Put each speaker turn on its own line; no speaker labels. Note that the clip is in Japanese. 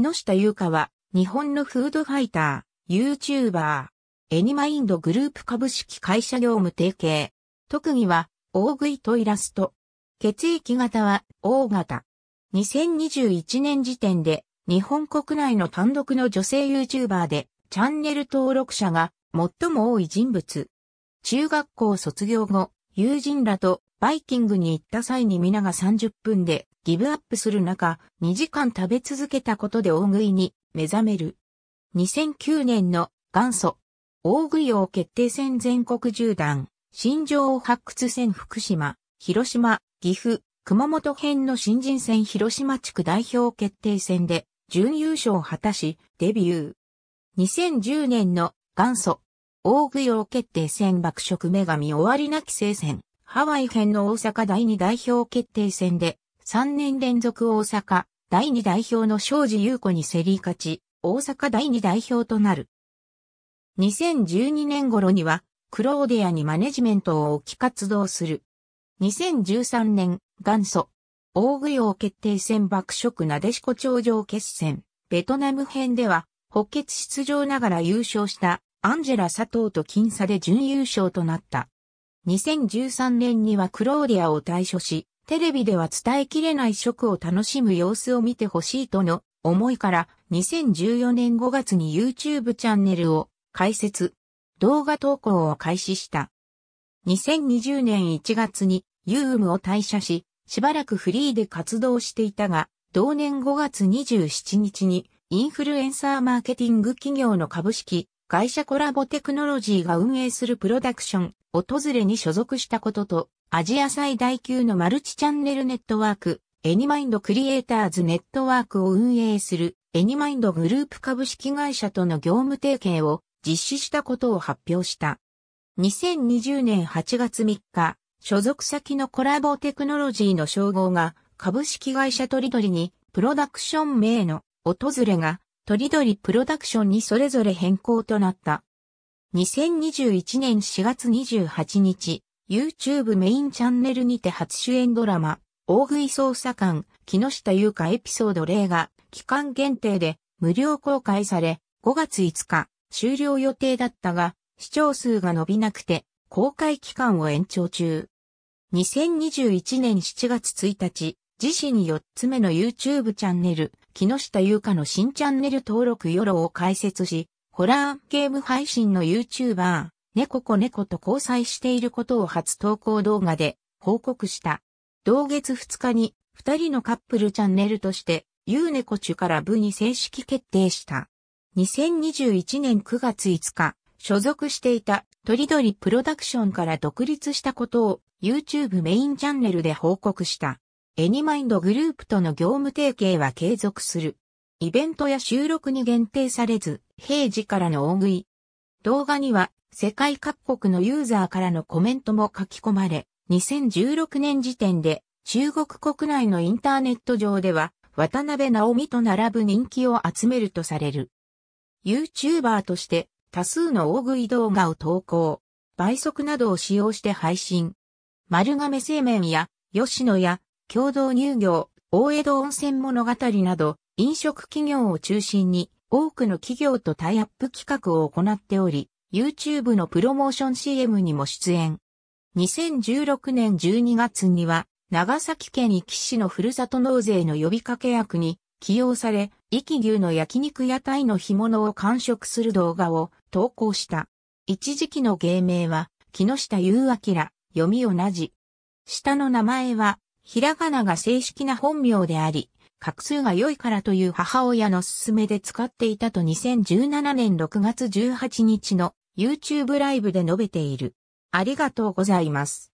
木下優香は、日本のフードファイター、YouTuber、エニマインドグループ株式会社業務提携。特技は、大食いとイラスト。血液型は、O 型。2021年時点で、日本国内の単独の女性 YouTuber で、チャンネル登録者が最も多い人物。中学校卒業後、友人らとバイキングに行った際に皆が30分でギブアップする中、2時間食べ続けたことで大食いに目覚める。2009年の元祖、大食い王決定戦全国縦断、新庄発掘戦福島、広島、岐阜、熊本編の新人戦広島地区代表決定戦で準優勝を果たし、デビュー。2010年の元祖、大食い王決定戦爆食女神終わりなき聖戦、ハワイ編の大阪第二代表決定戦で3年連続大阪第2代表の庄司優子に競り勝ち、大阪第2代表となる。2012年頃には、クローディアにマネジメントを置き活動する。2013年、元祖、大食い王決定戦爆食なでしこ頂上決戦、ベトナム編では、補欠出場ながら優勝したアンジェラ佐藤と僅差で準優勝となった。2013年にはクローディアを退所し、テレビでは伝えきれない食を楽しむ様子を見てほしいとの思いから2014年5月に YouTube チャンネルを開設、動画投稿を開始した。2020年1月に UUM を退社し、しばらくフリーで活動していたが、同年5月27日にインフルエンサーマーケティング企業の株式会社コラボテクノロジーが運営するプロダクション、訪れに所属したこととアジア最大級のマルチチャンネルネットワーク、エニマインドクリエイターズネットワークを運営するエニマインドグループ株式会社との業務提携を実施したことを発表した。2020年8月3日、所属先のコラボテクノロジーの称号が株式会社トリドリにプロダクション名の訪れがトリドリプロダクションにそれぞれ変更となった。2021年4月28日、YouTube メインチャンネルにて初主演ドラマ、大食い捜査官、木下優香エピソード0が、期間限定で無料公開され、5月5日、終了予定だったが、視聴数が伸びなくて、公開期間を延長中。2021年7月1日、自身4つ目の YouTube チャンネル、木下優香の新チャンネル登録よろを開設し、ホラーゲーム配信の YouTuber、猫子猫と交際していることを初投稿動画で報告した。同月2日に二人のカップルチャンネルとして、ユーネコチュから部に正式決定した。2021年9月5日、所属していたとりどり。プロダクションから独立したことを YouTube メインチャンネルで報告した。エニマインドグループとの業務提携は継続する。イベントや収録に限定されず、平時からの大食い。動画には世界各国のユーザーからのコメントも書き込まれ、2016年時点で中国国内のインターネット上では渡辺直美と並ぶ人気を集めるとされる。YouTuber として多数の大食い動画を投稿、倍速などを使用して配信。丸亀製麺や吉野や共同乳業、大江戸温泉物語など飲食企業を中心に多くの企業とタイアップ企画を行っており、YouTube のプロモーション CM にも出演。2016年12月には、長崎県壱岐市のふるさと納税の呼びかけ役に起用され、壱岐牛の焼肉屋台の干物を完食する動画を投稿した。一時期の芸名は、木下雄明、読み同じ。下の名前は、ひらがなが正式な本名であり、画数が良いからという母親の勧めで使っていたと2017年6月18日の YouTube ライブで述べている。ありがとうございます。